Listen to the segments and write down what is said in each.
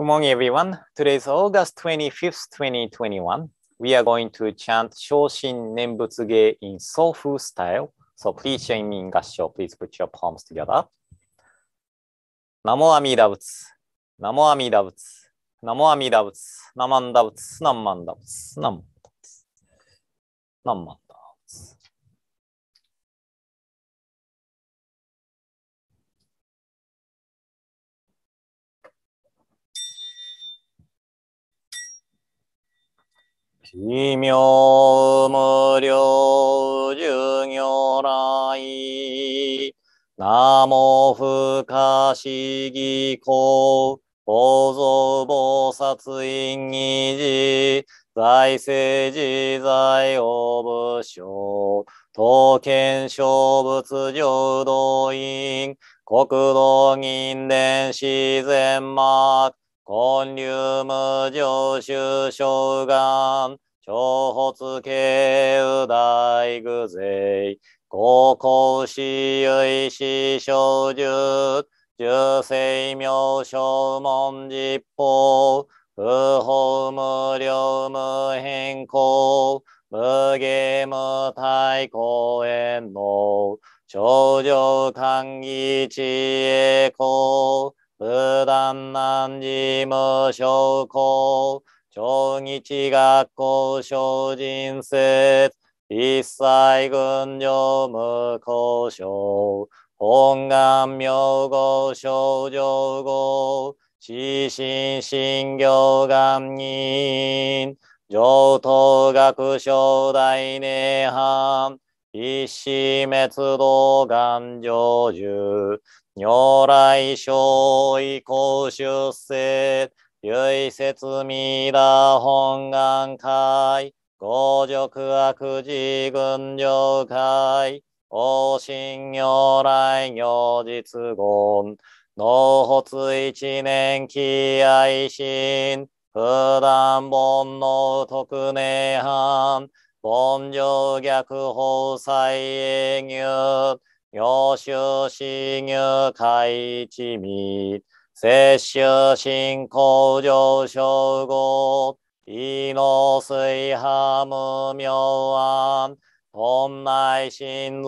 Good morning, everyone. Today is August 25th, 2021. We are going to chant Shoshin Nenbutsuge in Sofu style. So please join me in Gassho. Please put your palms together. Namo Amida Butsu. Namo Amida Butsu. Namo Amida Butsu. Namanda Butsu. Namanda Butsu. Namanda Butsu. Namanda 奇妙無量寿如来。ナモ不可思議公。法蔵菩薩因議事。財政自在を武将。刀剣小物浄土院。国土銀伝自然幕。根流無常修正願、長発慶右大具税、高校死唯死小術、十生名小門実法、不法無量無変更、無限無ム対公園の、症状管理知恵公、無断難事無症候、長日学校精進説、一切群上無交渉、本願名号症状号、死心心行願人、上等学省大涅槃、一死滅道願成就、如来小意降出世、唯説未だ本願会、五辱悪事群上会、王信如来如実言、納発一年期愛心、普段煩悩特寧犯、本上逆法再営入、よししゅかいちみせ有修行しんこうじょうしょうごいのすいいはむむみょううあんんんとまししじ水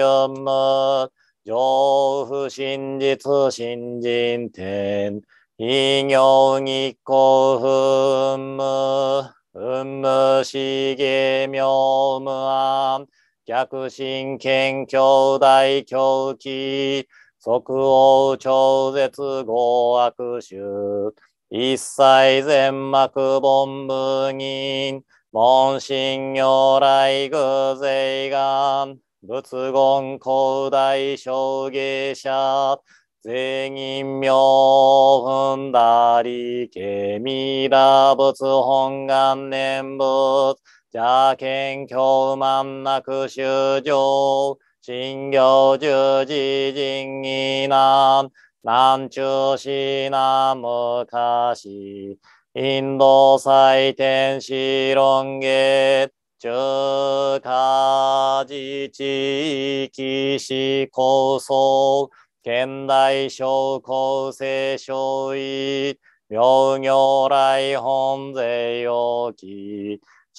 波無明暗本来心臓死運無上不真実新人こ異行むうむしげみょうむあん逆神剣教大狂気、即応超絶合悪臭、一切全幕本無人、門神如来偶税願、仏言広大障芸者、全人名踏んだり、けみだ仏本願念仏、邪剣教満幕修上、信行十字人義南、南中市南昔、インド祭天シロンゲ、中華自治域市構想、現代商工成小意、明行来本税要記、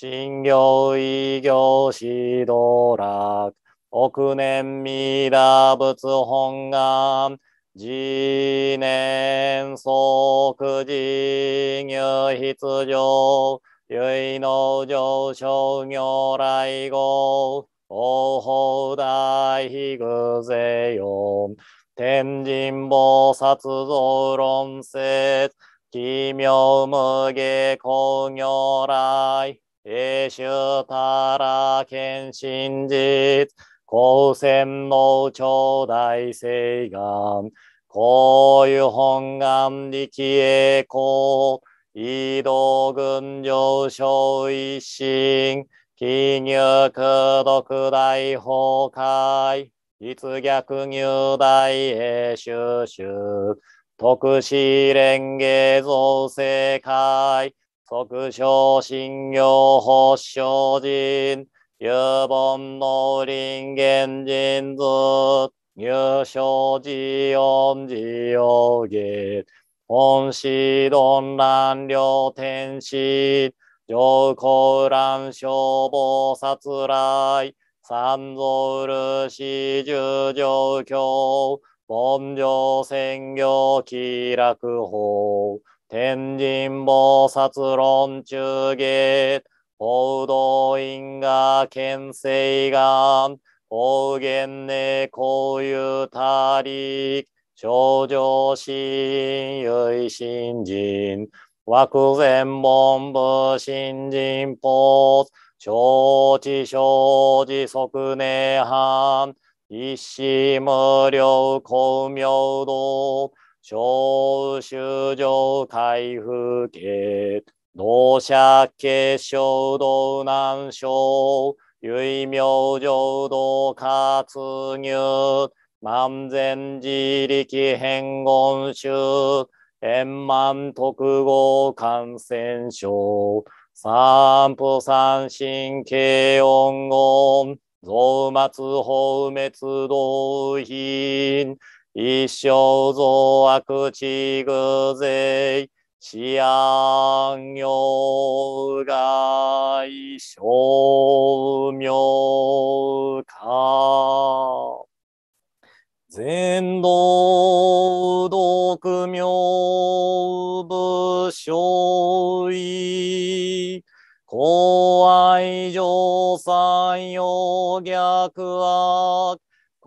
信行異行指導楽、億年未打仏本願、自年即自入必上、唯の上昇行来後、王法大悲偶税用、天神菩薩像論説、奇妙無下工業来、一周たら献真実、高専の頂戴誓願、こういう本願力栄光、移動軍上昇一心、金融独大崩壊、実逆入大へ収集、特使連携造世界、即称信行発祥人、有本の林源人図、入賞寺音寺用芸、本師論乱両天使、上皇乱消防殺来、三蔵漆十上京、本上専業気楽法、天神菩薩論中下、報道院が県政が、方言ねこういうたり、症状心唯新人、枠前文部新人法、承知承知即年半、一死無料公明道、召集状回復系、同者結晶道南省、唯名浄土活入、万全自力変言集、円満特合感染症、三不三神経音音、増末放滅動品、一生増悪地偶税、治安用外小名化。全道独名武将医。公愛上三要逆悪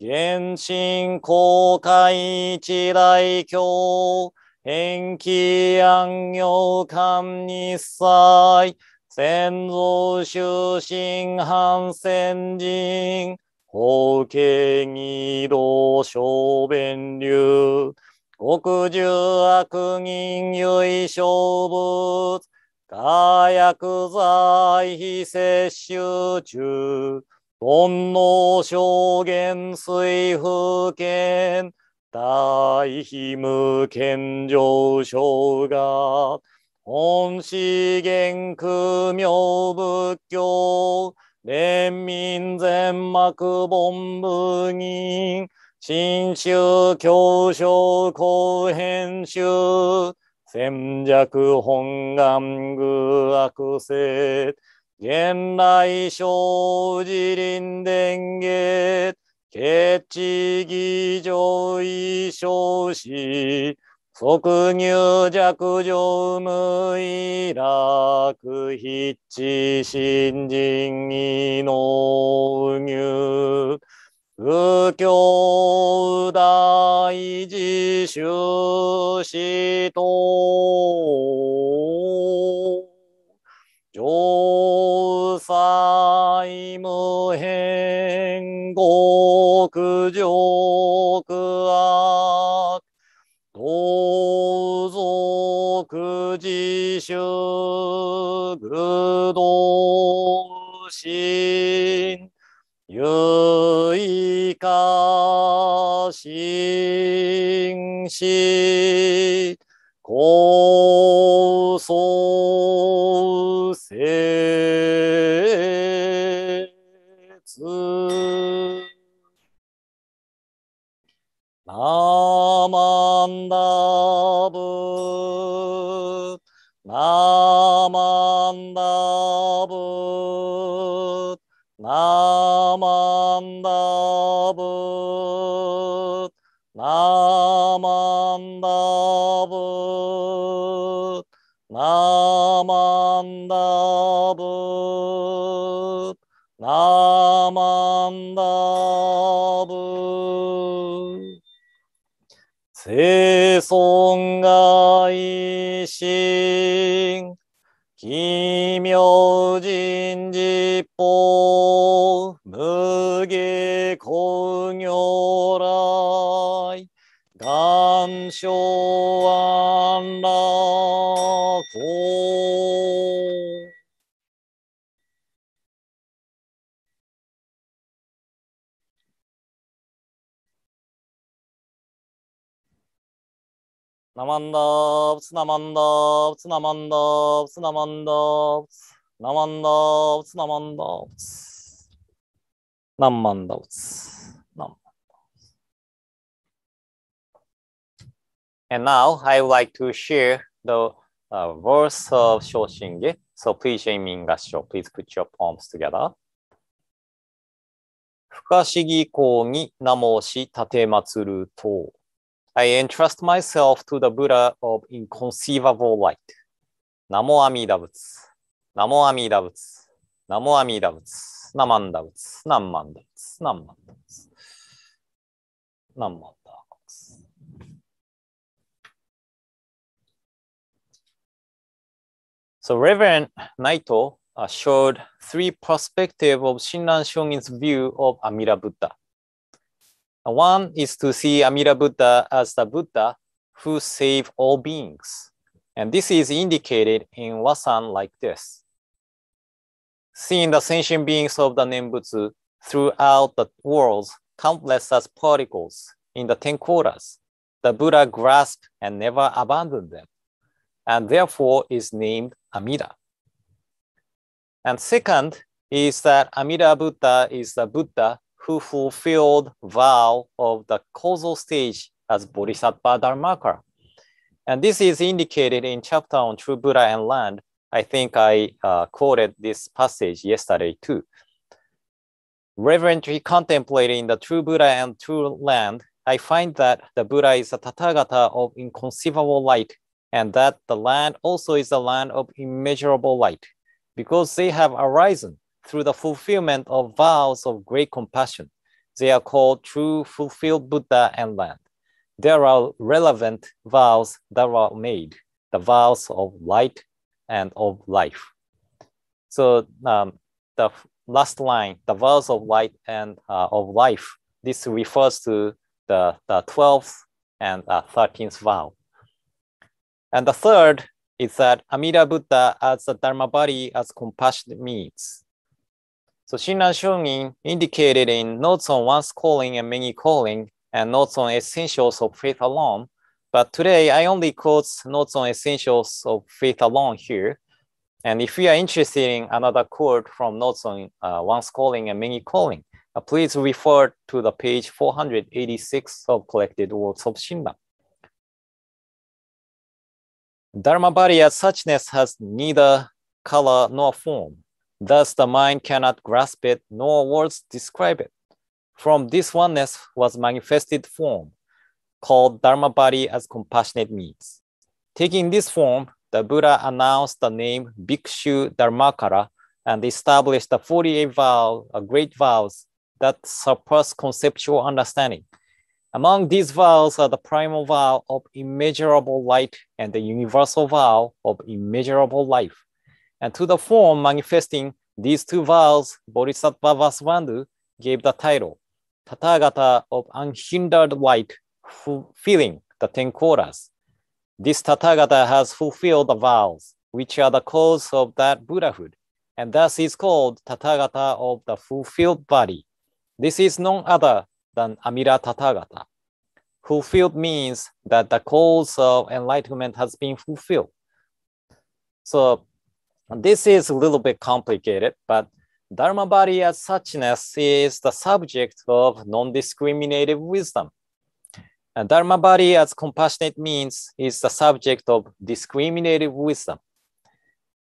原神公開一来教、延期安行官日祭、先祖修身反戦人、法継義道小弁流、極重悪人唯勝物、火薬剤非摂取中、煩悩証言水風圏、大秘無健上昇が、本資源苦妙仏教、連民全幕本部人、新州教書公編集、戦略本願具悪説、現来生寺林伝月、決地儀上位生死、即入弱上無意楽、筆致新人意の入。右京大寺修士等、上三国上苦悪、同族自主、愚道心、有意か心し、高層ブナマンダブナマンダブナマンダブ生存が一心奇妙人実法三生安楽公。ナマンダーブツナマンダーブツナマンダーブツナマンダーブツナマンダーブツナマンダーブツナマンダーブツ And now I would like to share the uh, verse of Shoshinge. So please, Jamie a n Gasho, please put your palms together. 不可思議公に名もし立て祭ると。I entrust myself to the Buddha of inconceivable light. ナもアミダ仏。ナもアミダ仏。ナもアミダ仏。ナマンダ仏。ナンマンダ仏。ナンマン仏。ナンマン仏。So Reverend Naito uh, showed three perspectives of Shinran Shonin's view of Amida Buddha. Uh, one is to see Amida Buddha as the Buddha who saved all beings. And this is indicated in Wasan like this. Seeing the sentient beings of the Nembutsu throughout the world, countless as particles in the ten quarters, the Buddha grasped and never abandoned them and therefore is named Amida. And second is that Amida Buddha is the Buddha who fulfilled vow of the causal stage as Bodhisattva Dharmaka. And this is indicated in chapter on true Buddha and land. I think I uh, quoted this passage yesterday too. Reverently contemplating the true Buddha and true land, I find that the Buddha is a Tathagata of inconceivable light and that the land also is a land of immeasurable light, because they have arisen through the fulfillment of vows of great compassion. They are called true fulfilled Buddha and land. There are relevant vows that are made, the vows of light and of life. So um, the last line, the vows of light and uh, of life, this refers to the, the 12th and uh, 13th vow. And the third is that Amida Buddha as the Dharma body as compassionate means. So Shinran Shonin indicated in Notes on One's Calling and Many Calling and Notes on Essentials of Faith Alone. But today I only quote Notes on Essentials of Faith Alone here. And if you are interested in another quote from Notes on uh, One's Calling and Many Calling, uh, please refer to the page 486 of Collected Works of Shinran body as suchness has neither color nor form. Thus, the mind cannot grasp it, nor words describe it. From this oneness was manifested form, called Dharma body as compassionate means. Taking this form, the Buddha announced the name Bhikshu Dharmakara and established the 48 vow, great vows that surpass conceptual understanding among these vows are the primal vow of immeasurable light and the universal vow of immeasurable life. And to the form manifesting these two vows, Bodhisattva Vasubandhu gave the title Tathagata of Unhindered Light, fulfilling the Ten quarters. This Tathagata has fulfilled the vows, which are the cause of that Buddhahood, and thus is called Tathagata of the fulfilled body. This is none other than Amida Tathagata. Fulfilled means that the cause of enlightenment has been fulfilled. So this is a little bit complicated, but Dharma body as suchness is the subject of non-discriminative wisdom. And Dharma body as compassionate means is the subject of discriminative wisdom.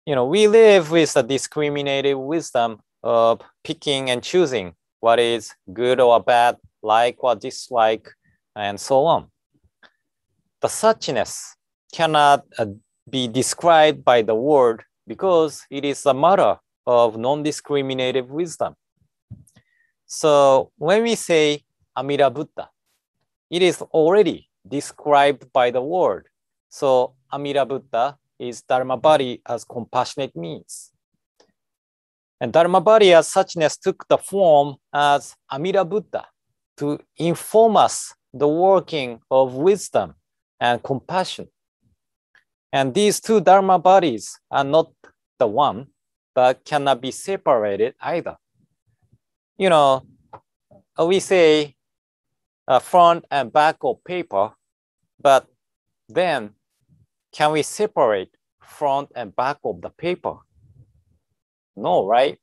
You know, we live with the discriminative wisdom of picking and choosing what is good or bad like or dislike, and so on. The suchness cannot uh, be described by the word because it is a matter of non-discriminative wisdom. So when we say Amida Buddha, it is already described by the word. So Amida Buddha is Dharma body as compassionate means. And Dharma body as suchness took the form as Amida Buddha to inform us the working of wisdom and compassion. And these two Dharma bodies are not the one, but cannot be separated either. You know, uh, we say a uh, front and back of paper, but then can we separate front and back of the paper? No, right?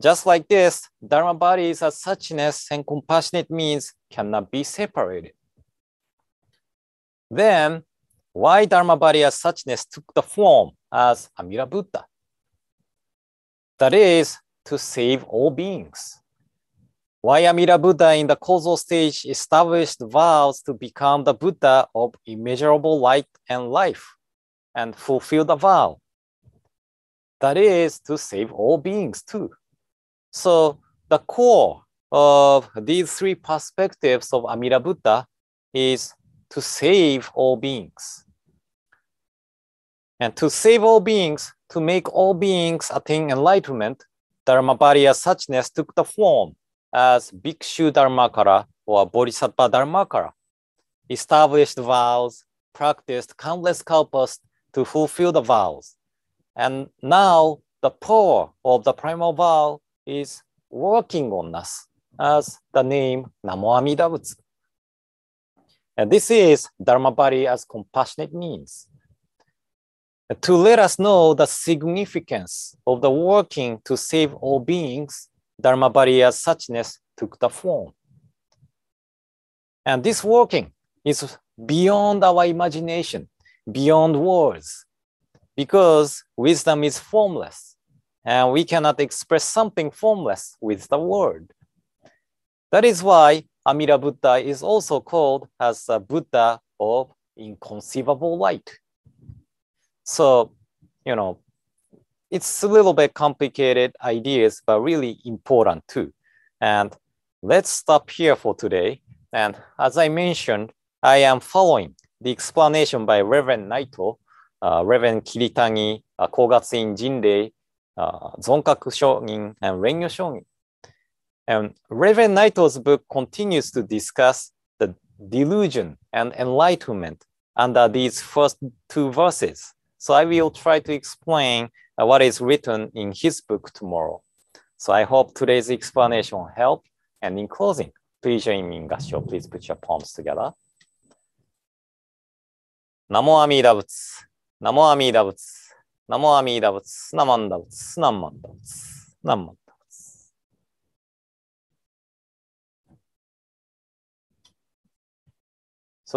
Just like this, Dharma bodies as suchness and compassionate means cannot be separated. Then, why Dharma body as suchness took the form as Amida Buddha? That is, to save all beings. Why Amida Buddha in the causal stage established vows to become the Buddha of immeasurable light and life and fulfill the vow. That is to save all beings too. So the core of these three perspectives of Amida Buddha is to save all beings. And to save all beings, to make all beings attain enlightenment, Dharmapada suchness took the form as Bhikshu Dharmakara or Bodhisattva Dharmakara, established vows, practiced countless kalpas to fulfill the vows. And now the power of the primal vow is working on us as the name Namo Amida Butsu. And this is Dharma Body as compassionate means. To let us know the significance of the working to save all beings, Dharma Body as suchness took the form. And this working is beyond our imagination, beyond words, because wisdom is formless and we cannot express something formless with the word. That is why Amida Buddha is also called as the Buddha of inconceivable light. So, you know, it's a little bit complicated ideas, but really important too. And let's stop here for today. And as I mentioned, I am following the explanation by Reverend Naito, uh, Reverend Kiritani, uh, Kogatsuin Jinrei, uh, Shonin and Renyo Shonin. And Reverend Naito's book continues to discuss the delusion and enlightenment under these first two verses. So I will try to explain uh, what is written in his book tomorrow. So I hope today's explanation helped. And in closing, please join me in Gassho. Please put your palms together. Namo Amida Butsu. Namo Amida Butsu. So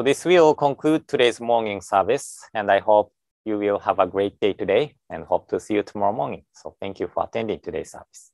this will conclude today's morning service, and I hope you will have a great day today and hope to see you tomorrow morning. So thank you for attending today's service.